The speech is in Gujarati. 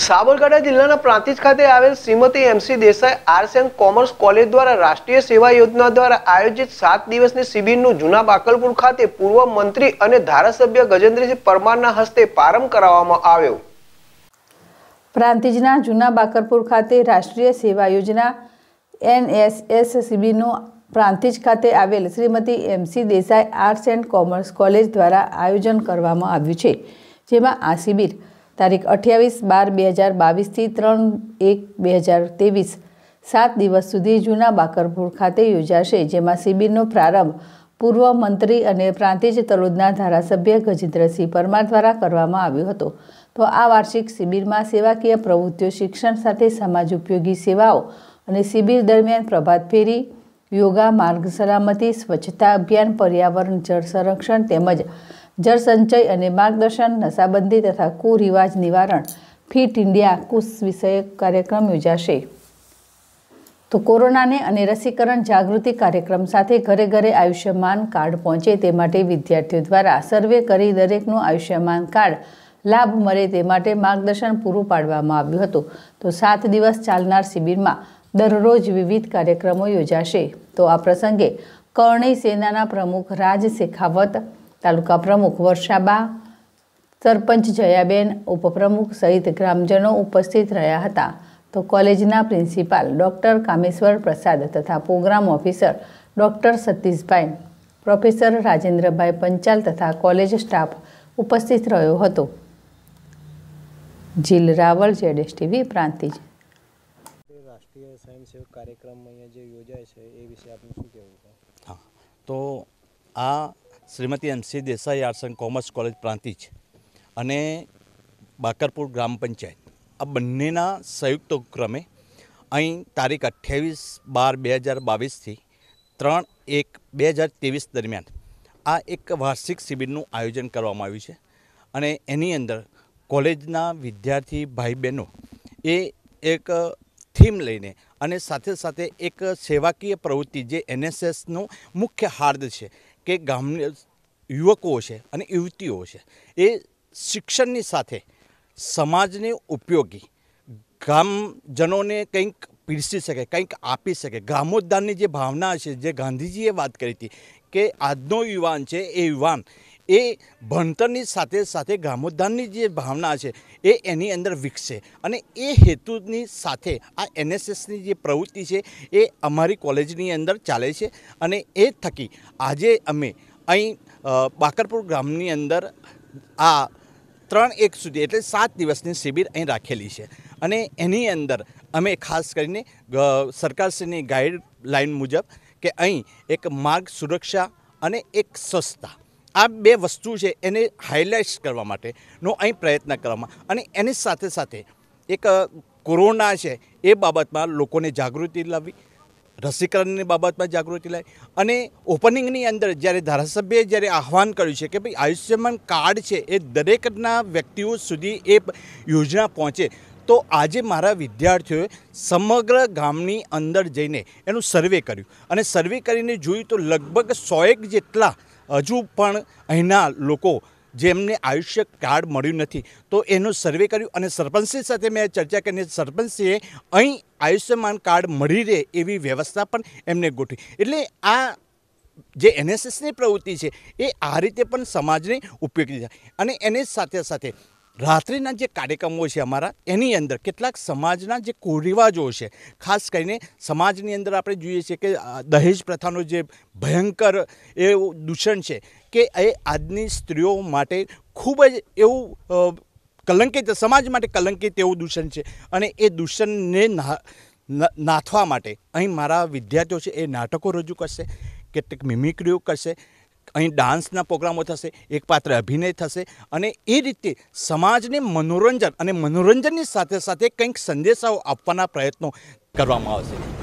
સાબરકાંઠા જિલ્લાના પ્રાંતિજ ખાતે આવેલ Shrimati M C Desai arts and commerce college દ્વારા રાષ્ટ્રીય સેવા યોજના દ્વારા આયોજિત સાત દિવસની શિબિરનું જૂના બાકલપુર ખાતે પૂર્વ મંત્રી અને ધારાસભ્ય ગજેન્દ્રસિંહ પરમારના હસ્તે પ્રારંભ કરાવવામાં આવ્યો પ્રાંતિજના જૂના બાકરપુર ખાતે રાષ્ટ્રીય સેવા યોજના એનએસએસ શિબિરનું પ્રાંતિજ ખાતે આવેલ Shrimati M C Desai arts and commerce college દ્વારા આયોજન કરવામાં આવ્યું છે જેમાં આ શિબિર તારીખ અઠ્યાવીસ બાર બે હજાર બાવીસથી ત્રણ એક બે હજાર ત્રેવીસ સાત દિવસ સુધી જૂના બાકરપુર ખાતે યોજાશે જેમાં શિબિરનો પ્રારંભ પૂર્વ મંત્રી અને પ્રાંતિજ તલોદના ધારાસભ્ય ગજેન્દ્રસિંહ પરમાર દ્વારા કરવામાં આવ્યો હતો તો આ વાર્ષિક શિબિરમાં સેવાકીય પ્રવૃત્તિઓ શિક્ષણ સાથે સમાજ ઉપયોગી સેવાઓ અને શિબિર દરમિયાન પ્રભાત ફેરી યોગા માર્ગ સલામતી સ્વચ્છતા અભિયાન પર્યાવરણ જળ સંરક્ષણ તેમજ જળસંચય અને માર્ગદર્શન નશાબંધી તથા કુરિવાજ નિવારણ ફિટ ઇન્ડિયા કુશ વિષયક કાર્યક્રમ યોજાશે તો કોરોનાને અને રસીકરણ જાગૃતિ કાર્યક્રમ સાથે ઘરે ઘરે આયુષ્યમાન કાર્ડ પહોંચે તે માટે વિદ્યાર્થીઓ દ્વારા સર્વે કરી દરેકનું આયુષ્યમાન કાર્ડ લાભ મળે તે માટે માર્ગદર્શન પૂરું પાડવામાં આવ્યું હતું તો સાત દિવસ ચાલનાર શિબિરમાં દરરોજ વિવિધ કાર્યક્રમો યોજાશે તો આ પ્રસંગે કરણી સેનાના પ્રમુખ રાજ શેખાવત તાલુકા પ્રમુખ વર્ષાબા સરપંચ જયાબેન ઉપપ્રમુખ સહિત ગ્રામજનો ઉપસ્થિત રહ્યા હતા તો કોલેજના પ્રિન્સિપાલ ડૉક્ટર કામેશ્વર પ્રસાદ તથા program officer doctor Satishbhai professor Rajendrabhai Panchal તથા કોલેજ સ્ટાફ ઉપસ્થિત રહ્યો હતો જીલ રાવલ જેડેશ ટીવી પ્રાંતિજ રાષ્ટ્રીય સ્વયંસેવક કાર્યક્રમ અહીંયા જે યોજાય છે એ વિશે આપનું શું કહેવું હા તો આ Shrimati M C Desai arts and commerce college Prantij અને બાકરપુર ગ્રામ પંચાયત આ બંનેના સંયુક્ત ઉપક્રમે અહીં તારીખ અઠ્યાવીસ બાર બે હજાર બાવીસથી ત્રણ એક બે હજાર ત્રેવીસ દરમિયાન આ એક વાર્ષિક શિબિરનું આયોજન કરવામાં આવ્યું છે અને એની અંદર કોલેજના વિદ્યાર્થી ભાઈ બહેનો એ એક થીમ લઈને અને સાથે સાથે એક સેવાકીય પ્રવૃત્તિ જે એનએસએસનું મુખ્ય હાર્દ છે કે ગામની યુવકો છે અને યુવતીઓ છે એ શિક્ષણની સાથે સમાજને ઉપયોગી ગામજનોને કંઈક પીરસી શકે કંઈક આપી શકે ગામોદ્ધારની જે ભાવના છે જે ગાંધીજીએ વાત કરી હતી કે આજનો યુવાન છે એ યુવાન એ ભણતરની સાથે સાથે ગ્રામોદ્ધારની જે ભાવના છે એ એની અંદર વિકસે અને એ હેતુની સાથે આ એનએસએસની જે પ્રવૃત્તિ છે એ અમારી કોલેજની અંદર ચાલે છે અને એ થકી આજે અમે અહીં બાકરપુર ગામની અંદર આ ત્રણ એક સુધી એટલે સાત દિવસની શિબિર અહીં રાખેલી છે અને એની અંદર અમે ખાસ કરીને સરકારશ્રીની ગાઈડલાઇન મુજબ કે અહીં એક માર્ગ સુરક્ષા અને એક સ્વચ્છતા આ બે વસ્તુ છે એને હાઇલાઇટ્સ કરવા માટેનો અહીં પ્રયત્ન કરવામાં અને એની સાથે સાથે એક કોરોના છે એ બાબતમાં લોકોને જાગૃતિ લાવવી રસીકરણની બાબતમાં જાગૃતિ લાવી અને ઓપનિંગની અંદર જ્યારે ધારાસભ્યએ જ્યારે આહવાન કર્યું છે કે ભાઈ આયુષ્યમાન કાર્ડ છે એ દરેકના વ્યક્તિઓ સુધી એ યોજના પહોંચે તો આજે મારા વિદ્યાર્થીઓએ સમગ્ર ગામની અંદર જઈને એનું સર્વે કર્યું અને સર્વે કરીને જોયું તો લગભગ સોએક જેટલા હજુ પણ અહીંના લોકો જેમને આયુષ્ય કાર્ડ મળ્યું નથી તો એનો સર્વે કર્યું અને સરપંચશ્રી સાથે મેં ચર્ચા કરીને સરપંચશ્રીએ અહીં આયુષ્યમાન કાર્ડ મળી રહે એવી વ્યવસ્થા પણ એમને ગોઠવી એટલે આ જે એનએસએસની પ્રવૃત્તિ છે એ આ રીતે પણ સમાજને ઉપયોગી થાય અને એની સાથે સાથે રાત્રિના જે કાર્યક્રમો છે અમારા એની અંદર કેટલાક સમાજના જે કુરિવાજો છે ખાસ કરીને સમાજની અંદર આપણે જોઈએ છીએ કે દહેજ પ્રથાનો જે ભયંકર એવું દૂષણ છે કે એ આજની સ્ત્રીઓ માટે ખૂબ જ એવું કલંકિત સમાજ માટે કલંકિત એવું દૂષણ છે અને એ દૂષણને નાથવા માટે અહીં મારા વિદ્યાર્થીઓ છે એ નાટકો રજૂ કરશે કેટલીક મિમિક્રીઓ કરશે અહીં ડાન્સના પ્રોગ્રામો થશે એક પાત્ર અભિનય થશે અને એ રીતે સમાજને મનોરંજન અને મનોરંજનની સાથે સાથે કંઈક સંદેશાઓ આપવાના પ્રયત્નો કરવામાં આવશે